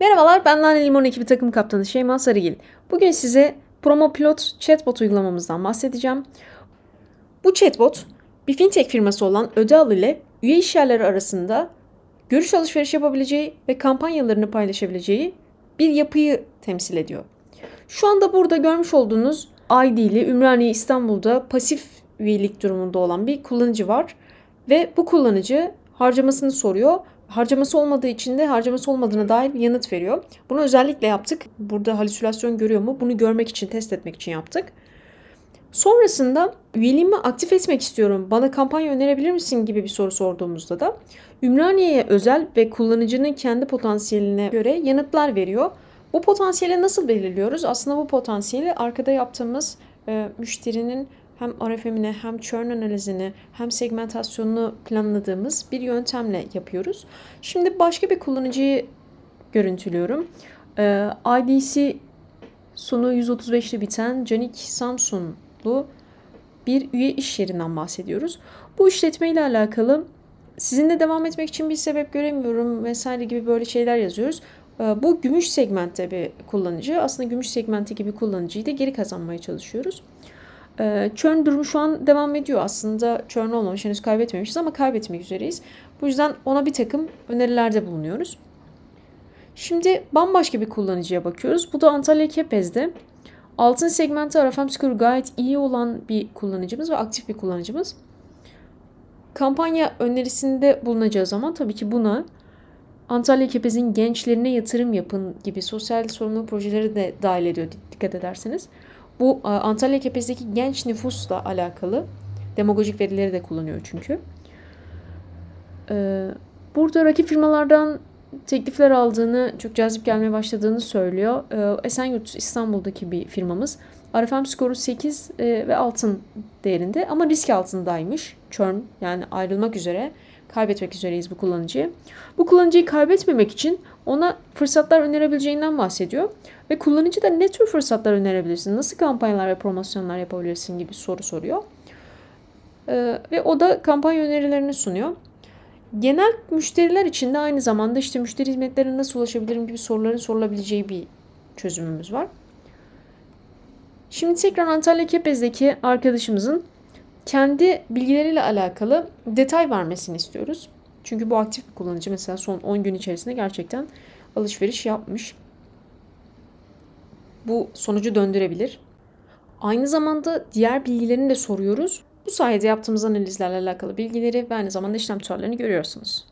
Merhabalar ben Lale Limon ekibi takım kaptanı Şeyma Sarıgil. Bugün size Promo Pilot chatbot uygulamamızdan bahsedeceğim. Bu chatbot bir fintech firması olan Ödeal ile üye işyerleri arasında görüş alışveriş yapabileceği ve kampanyalarını paylaşabileceği bir yapıyı temsil ediyor. Şu anda burada görmüş olduğunuz ID ile Ümraniye İstanbul'da pasif üyelik durumunda olan bir kullanıcı var ve bu kullanıcı harcamasını soruyor. Harcaması olmadığı için de harcaması olmadığına dair bir yanıt veriyor. Bunu özellikle yaptık. Burada halüsinasyon görüyor mu? Bunu görmek için, test etmek için yaptık. Sonrasında üyeliğimi aktif etmek istiyorum. Bana kampanya önerebilir misin gibi bir soru sorduğumuzda da Ümraniye'ye özel ve kullanıcının kendi potansiyeline göre yanıtlar veriyor. Bu potansiyeli nasıl belirliyoruz? Aslında bu potansiyeli arkada yaptığımız e, müşterinin hem RFM'ini hem churn analizini hem segmentasyonunu planladığımız bir yöntemle yapıyoruz. Şimdi başka bir kullanıcıyı görüntülüyorum. Ee, IDC sonu 135'li biten Canik Samsunlu bir üye iş yerinden bahsediyoruz. Bu işletme ile alakalı sizinle devam etmek için bir sebep göremiyorum vesaire gibi böyle şeyler yazıyoruz. Ee, bu gümüş segmentte bir kullanıcı. Aslında gümüş segmenti gibi kullanıcıyı da geri kazanmaya çalışıyoruz. E, durumu şu an devam ediyor aslında. Churn olmamış henüz kaybetmemişiz ama kaybetmek üzereyiz. Bu yüzden ona bir takım önerilerde bulunuyoruz. Şimdi bambaşka bir kullanıcıya bakıyoruz. Bu da Antalya Kepez'de. Altın segmenti Arafam skoru gayet iyi olan bir kullanıcımız ve aktif bir kullanıcımız. Kampanya önerisinde bulunacağı zaman tabii ki buna Antalya Kepez'in gençlerine yatırım yapın gibi sosyal sorumluluk projeleri de dahil ediyor dikkat ederseniz. Bu e, Antalya Kepez'deki genç nüfusla alakalı demagojik verileri de kullanıyor çünkü. E, burada rakip firmalardan teklifler aldığını, çok cazip gelmeye başladığını söylüyor. E, Esenyurt İstanbul'daki bir firmamız. RFM skoru 8 ve altın değerinde ama risk altındaymış. Churn yani ayrılmak üzere, kaybetmek üzereyiz bu kullanıcıyı. Bu kullanıcıyı kaybetmemek için ona fırsatlar önerebileceğinden bahsediyor. Ve kullanıcı da ne tür fırsatlar önerebilirsin, nasıl kampanyalar ve promosyonlar yapabilirsin gibi soru soruyor. Ee, ve o da kampanya önerilerini sunuyor. Genel müşteriler için de aynı zamanda işte müşteri hizmetlerine nasıl ulaşabilirim gibi soruların sorulabileceği bir çözümümüz var. Şimdi tekrar Antalya Kepez'deki arkadaşımızın kendi bilgileriyle alakalı detay vermesini istiyoruz. Çünkü bu aktif bir kullanıcı mesela son 10 gün içerisinde gerçekten alışveriş yapmış. Bu sonucu döndürebilir. Aynı zamanda diğer bilgilerini de soruyoruz. Bu sayede yaptığımız analizlerle alakalı bilgileri ve aynı zamanda işlem tutarlarını görüyorsunuz.